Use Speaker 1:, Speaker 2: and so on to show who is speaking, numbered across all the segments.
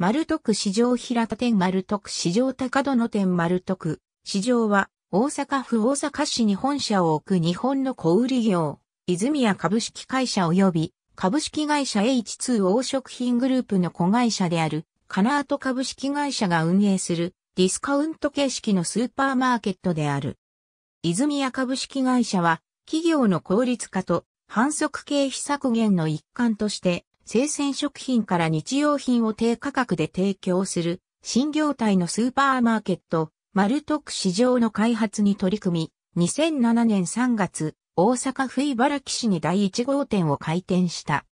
Speaker 1: 丸徳市場平田店丸徳市場高殿店丸徳市場は大阪府大阪市に本社を置く日本の小売業、泉屋株式会社及び株式会社 H2 王食品グループの子会社であるカナート株式会社が運営するディスカウント形式のスーパーマーケットである。泉屋株式会社は企業の効率化と反則経費削減の一環として生鮮食品から日用品を低価格で提供する新業態のスーパーマーケット、マルトク市場の開発に取り組み、2007年3月、大阪府茨城市に第1号店を開店した。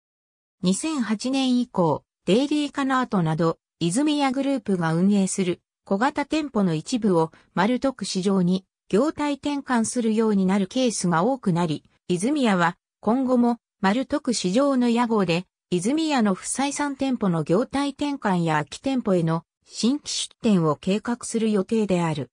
Speaker 1: 2008年以降、デイリーカナートなど、泉屋グループが運営する小型店舗の一部を丸徳市場に業態転換するようになるケースが多くなり、泉屋は今後も丸徳市場の屋号で泉屋の不採算店舗の業態転換や空き店舗への新規出店を計画する予定である。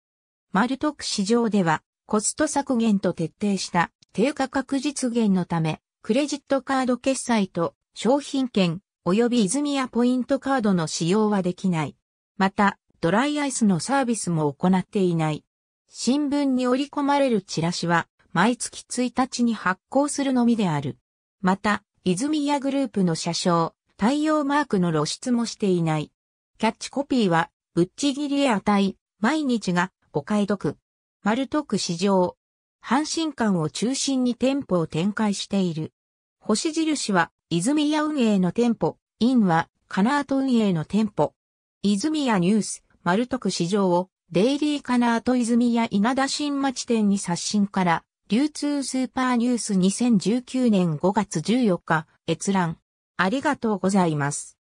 Speaker 1: 丸徳市場ではコスト削減と徹底した低価格実現のため、クレジットカード決済と商品券及び泉屋ポイントカードの使用はできない。また、ドライアイスのサービスも行っていない。新聞に織り込まれるチラシは毎月1日に発行するのみである。また、泉屋グループの車掌、太陽マークの露出もしていない。キャッチコピーは、ぶっちぎり屋台、毎日がお買い得。丸徳市場。阪神館を中心に店舗を展開している。星印は、泉屋運営の店舗、インは、カナート運営の店舗。泉屋ニュース、丸徳市場を、デイリーカナート泉屋稲田新町店に刷新から、流通スーパーニュース2019年5月14日、閲覧。ありがとうございます。